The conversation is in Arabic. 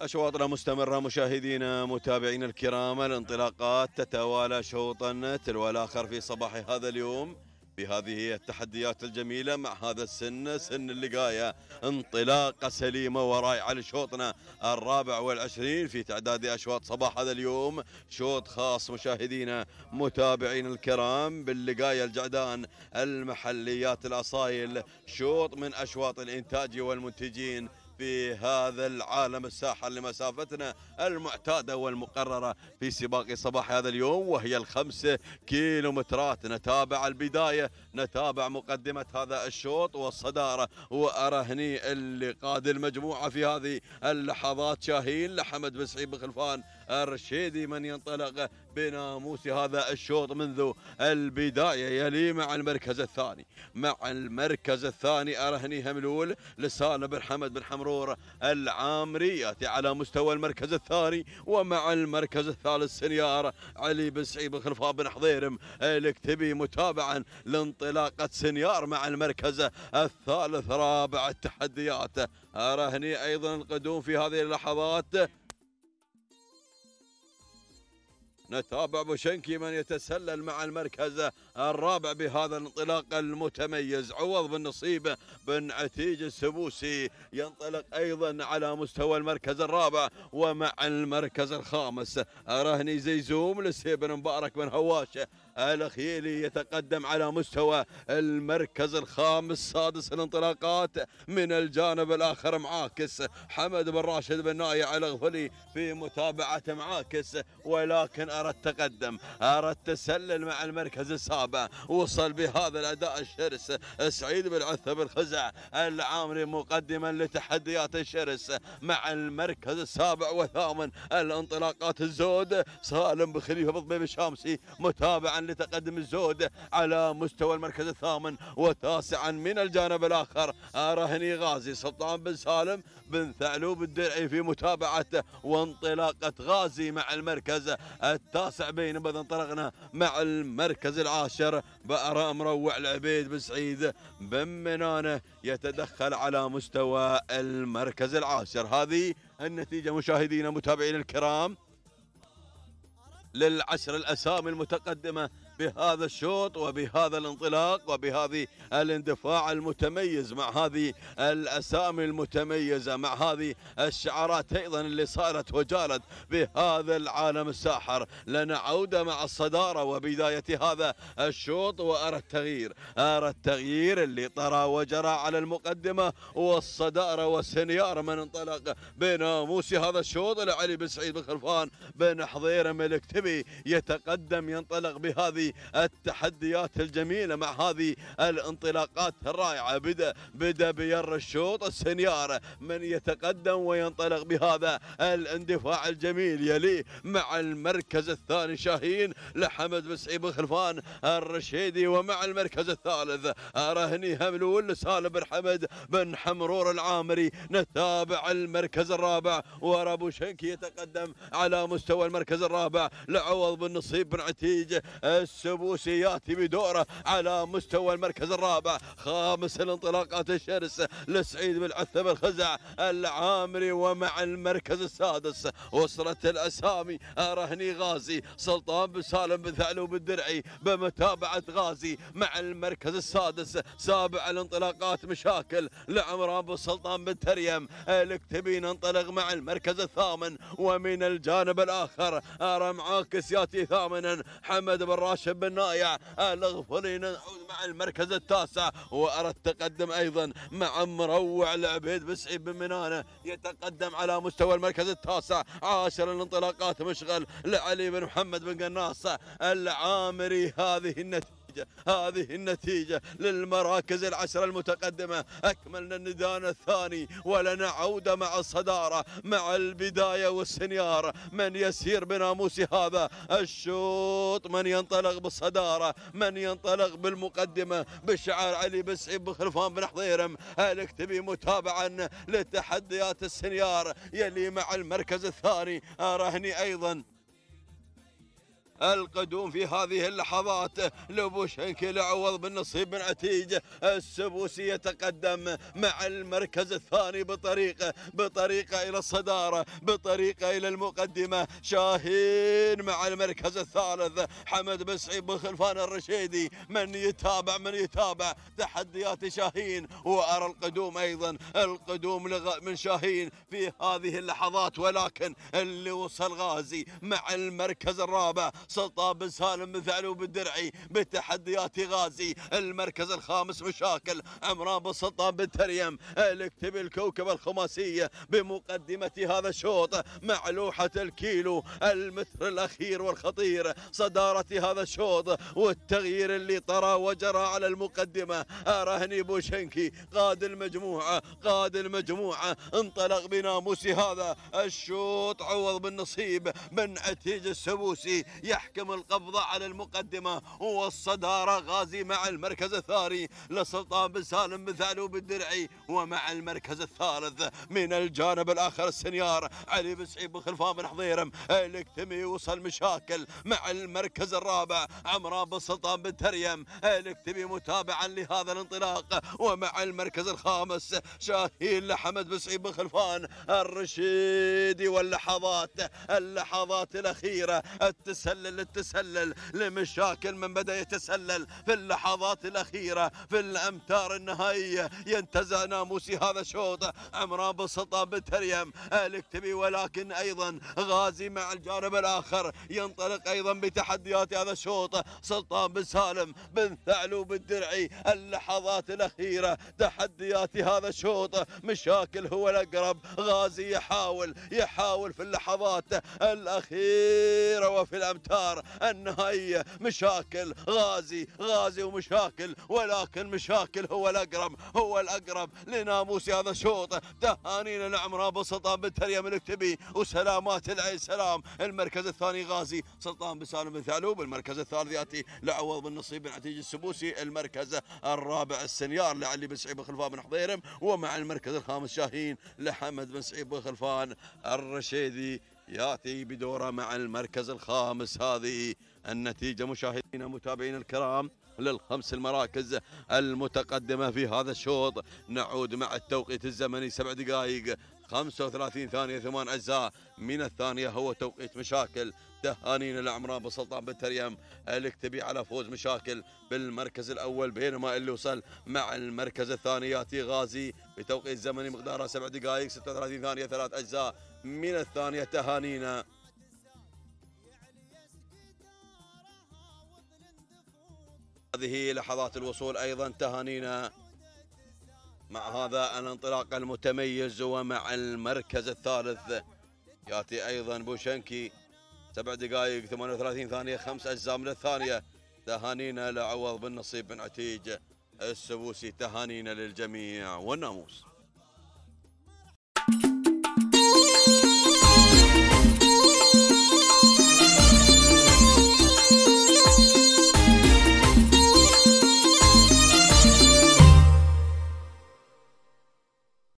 أشواطنا مستمرة مشاهدينا متابعينا الكرام الانطلاقات تتوالى شوطا تلو الآخر في صباح هذا اليوم بهذه التحديات الجميلة مع هذا السن سن اللقاية انطلاقة سليمة ورائعة لشوطنا الرابع والعشرين في تعداد أشواط صباح هذا اليوم شوط خاص مشاهدينا متابعين الكرام باللقاية الجعدان المحليات الأصايل شوط من أشواط الإنتاج والمنتجين في هذا العالم الساحر لمسافتنا المعتادة والمقررة في سباق صباح هذا اليوم وهي الخمسة كيلومترات نتابع البداية نتابع مقدمة هذا الشوط والصدارة وأرهني اللي قاد المجموعة في هذه اللحظات شاهين لحمد بن سعيد بن خلفان الرشيدي من ينطلق بناموس هذا الشوط منذ البداية يلي مع المركز الثاني مع المركز الثاني أرهني هملول لسان بن حمد بن حمرور العامري يأتي على مستوى المركز الثاني ومع المركز الثالث سنيار علي بن سعيد بن خلفاء بن حضيرم الكتبي متابعا لانطلاقة سنيار مع المركز الثالث رابع التحديات أرهني أيضا القدوم في هذه اللحظات نتابع بوشنكي من يتسلل مع المركز الرابع بهذا الانطلاق المتميز عوض بن نصيب بن عتيج السبوسي ينطلق ايضا على مستوى المركز الرابع ومع المركز الخامس رهني زيزوم لسيب بن مبارك بن هواشه الخيلي يتقدم على مستوى المركز الخامس سادس الانطلاقات من الجانب الآخر معاكس حمد بن راشد بن نايع الغفلي في متابعة معاكس ولكن أرى التقدم أرى التسلل مع المركز السابع وصل بهذا الأداء الشرس سعيد بن عثة الخزع العامري مقدما لتحديات الشرس مع المركز السابع والثامن الانطلاقات الزود سالم بن خليفة الشامسي متابعا لتقدم الزود على مستوى المركز الثامن وتاسعا من الجانب الآخر رهني غازي سلطان بن سالم بن ثعلوب الدرعي في متابعة وانطلاقة غازي مع المركز التاسع بينما إذا انطلقنا مع المركز العاشر بأراء مروع العبيد بن سعيد بن منانة يتدخل على مستوى المركز العاشر هذه النتيجة مشاهدينا متابعينا الكرام للعشر الأسامي المتقدمة بهذا الشوط وبهذا الانطلاق وبهذه الاندفاع المتميز مع هذه الاسامي المتميزه مع هذه الشعارات ايضا اللي صارت وجالت بهذا العالم الساحر لنا عوده مع الصداره وبدايه هذا الشوط وارى التغيير ارى التغيير اللي طرى وجرى على المقدمه والصداره والسنيار من انطلق بناموس هذا الشوط لعلي بن سعيد بن خلفان بن حضيره ملك تبي يتقدم ينطلق بهذه هذه التحديات الجميلة مع هذه الانطلاقات الرائعة بدأ بدأ بير الشوط السنيارة من يتقدم وينطلق بهذا الاندفاع الجميل يليه مع المركز الثاني شاهين لحمد مسعي بن خلفان الرشيدي ومع المركز الثالث رهني هملول سالم بن حمد بن حمرور العامري نتابع المركز الرابع ورابو شنكي يتقدم على مستوى المركز الرابع لعوض بن نصيب بن عتيج السبوسياتي بدوره على مستوى المركز الرابع خامس الانطلاقات الشرس لسعيد بن عثم الخزع العامري ومع المركز السادس وصلت الأسامي رهني غازي سلطان بن سالم بن ثعلوب الدرعي بمتابعة غازي مع المركز السادس سابع الانطلاقات مشاكل لعمران بن سلطان بن تريم الكتبين انطلق مع المركز الثامن ومن الجانب الآخر أرى معاك ياتي ثامنا حمد بن راشد النايع الاغفري نعود مع المركز التاسع وأرى التقدم أيضا مع مروع العبيد بسعيد بن منانة يتقدم على مستوى المركز التاسع عاشر الانطلاقات مشغل لعلي بن محمد بن قناص العامري هذه النتيجة النتيجة هذه النتيجة للمراكز العشرة المتقدمة أكملنا الندان الثاني ولنا عودة مع الصدارة مع البداية والسنيار من يسير بناموس هذا الشوط من ينطلق بالصدارة من ينطلق بالمقدمة بشعار علي بسعيد بخلفان بن حضيرم تبي متابعا لتحديات السنيار يلي مع المركز الثاني أرهني أيضا القدوم في هذه اللحظات لبوش هنكل بالنصيب بالنصيب عتيج السبوسي يتقدم مع المركز الثاني بطريقة بطريقة إلى الصدارة بطريقة إلى المقدمة شاهين مع المركز الثالث حمد بن سعيد بن خلفان الرشيدي من يتابع من يتابع تحديات شاهين وأرى القدوم أيضا القدوم من شاهين في هذه اللحظات ولكن اللي وصل غازي مع المركز الرابع سلطان بن سالم ثعلوب الدرعي بتحديات غازي المركز الخامس مشاكل عمران بن سلطان بن تريم الاكتب الكوكب الخماسية بمقدمة هذا الشوط مع لوحة الكيلو المتر الأخير والخطير صدارة هذا الشوط والتغيير اللي طرى وجرى على المقدمة أرهني بوشنكي قاد المجموعة قاد المجموعة انطلق بناموسي هذا الشوط عوض بالنصيب من عتيج السبوسي يحكم القبض على المقدمة والصدارة غازي مع المركز الثاني لسلطان بن سالم بن ثعلوب الدرعي ومع المركز الثالث من الجانب الآخر السنيار علي بن سعيد بن خلفان بن حضيرم الاكتمي وصل مشاكل مع المركز الرابع عمران بن سلطان بن تريم الاكتمي متابعا لهذا الانطلاق ومع المركز الخامس شاهين لحمد بن سعيد بن خلفان الرشيدي واللحظات اللحظات الأخيرة التسلل يتسلل التسلل لمشاكل من بدأ يتسلل في اللحظات الأخيرة في الأمتار النهائية ينتزع ناموسي هذا الشوط عمران بن سلطان بن تريم الكتبي ولكن أيضا غازي مع الجانب الآخر ينطلق أيضا بتحديات هذا الشوط سلطان بن سالم بن ثعلو الدرعي اللحظات الأخيرة تحديات هذا الشوط مشاكل هو الأقرب غازي يحاول يحاول في اللحظات الأخيرة وفي الأمتار الأفكار النهاية مشاكل غازي غازي ومشاكل ولكن مشاكل هو الأقرب هو الأقرب لناموس هذا شوط تهانينا لعمران بن سلطان من اكتبي وسلامات العين سلام المركز الثاني غازي سلطان بن سالم بن ثعلوب المركز الثالث يأتي لعوض بن نصيب بن عتيج السبوسي المركز الرابع السنيار لعلي بن سعيد بن خلفان بن حضيرم ومع المركز الخامس شاهين لحمد بن سعيد بن خلفان الرشيدي ياتي بدوره مع المركز الخامس هذه النتيجه مشاهدينا متابعينا الكرام للخمس المراكز المتقدمة في هذا الشوط نعود مع التوقيت الزمني سبع دقائق 35 ثانية ثمان أجزاء من الثانية هو توقيت مشاكل دهانين العمران بسلطان بن تريم الكتبي على فوز مشاكل بالمركز الاول بينما اللي وصل مع المركز الثاني ياتي غازي بتوقيت زمني مقداره سبع دقائق 36 ثانيه ثلاث اجزاء من الثانيه تهانينا هذه لحظات الوصول ايضا تهانينا مع هذا الانطلاق المتميز ومع المركز الثالث ياتي ايضا بوشنكي سبع دقائق 38 ثانية خمس أجزاء من الثانية تهانينا لعوض بن نصيب بن عتيج السبوسي تهانينا للجميع والناموس